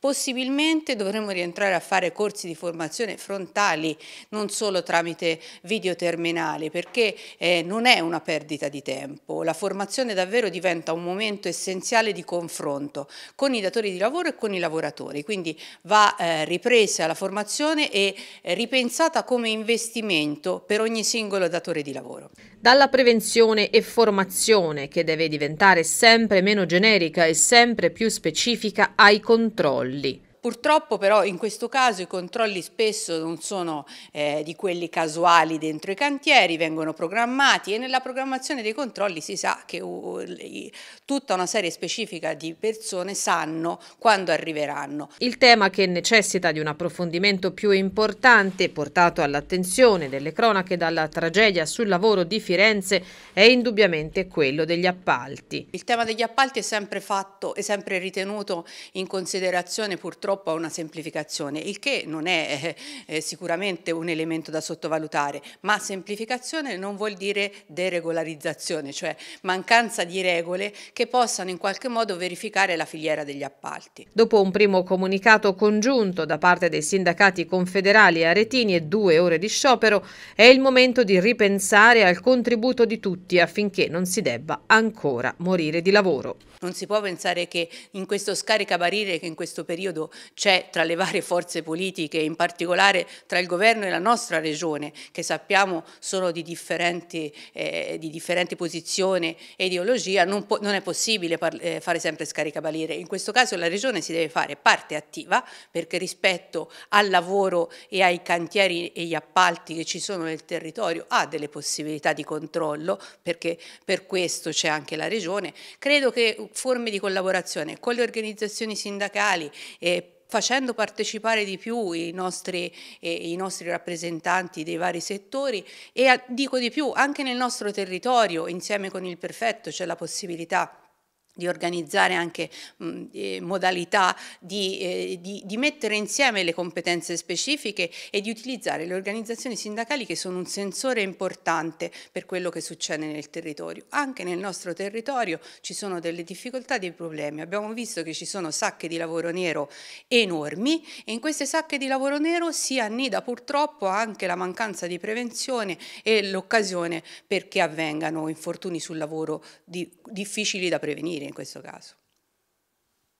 Possibilmente dovremmo rientrare a fare corsi di formazione frontali, non solo tramite videoterminali, perché eh, non è una perdita di tempo. La formazione davvero diventa un momento essenziale di confronto con i datori di lavoro e con i lavoratori, quindi va eh, ripresa la formazione e eh, ripensata come investimento per ogni singolo datore di lavoro. Dalla prevenzione e formazione, che deve diventare sempre meno generica e sempre più specifica, ai controlli les Purtroppo però in questo caso i controlli spesso non sono eh, di quelli casuali dentro i cantieri, vengono programmati e nella programmazione dei controlli si sa che uh, tutta una serie specifica di persone sanno quando arriveranno. Il tema che necessita di un approfondimento più importante portato all'attenzione delle cronache dalla tragedia sul lavoro di Firenze è indubbiamente quello degli appalti. Il tema degli appalti è sempre fatto, e sempre ritenuto in considerazione purtroppo troppo a una semplificazione, il che non è eh, eh, sicuramente un elemento da sottovalutare, ma semplificazione non vuol dire deregolarizzazione, cioè mancanza di regole che possano in qualche modo verificare la filiera degli appalti. Dopo un primo comunicato congiunto da parte dei sindacati confederali aretini e due ore di sciopero, è il momento di ripensare al contributo di tutti affinché non si debba ancora morire di lavoro. Non si può pensare che in questo scaricabarile che in questo periodo c'è tra le varie forze politiche, in particolare tra il governo e la nostra regione, che sappiamo sono di differente, eh, di differente posizione e ideologia, non, non è possibile eh, fare sempre scaricabalire. In questo caso la regione si deve fare parte attiva perché rispetto al lavoro e ai cantieri e agli appalti che ci sono nel territorio ha delle possibilità di controllo perché per questo c'è anche la regione. Credo che forme di collaborazione con le organizzazioni sindacali eh, facendo partecipare di più i nostri, eh, i nostri rappresentanti dei vari settori e a, dico di più, anche nel nostro territorio, insieme con il perfetto, c'è la possibilità di organizzare anche mh, eh, modalità di, eh, di, di, mettere insieme le competenze specifiche e di utilizzare le organizzazioni sindacali che sono un sensore importante per quello che succede nel territorio. Anche nel nostro territorio ci sono delle difficoltà, dei problemi. Abbiamo visto che ci sono sacche di lavoro nero enormi e in queste sacche di lavoro nero si annida purtroppo anche la mancanza di prevenzione e l'occasione perché avvengano infortuni sul lavoro di, difficili da prevenire in questo caso.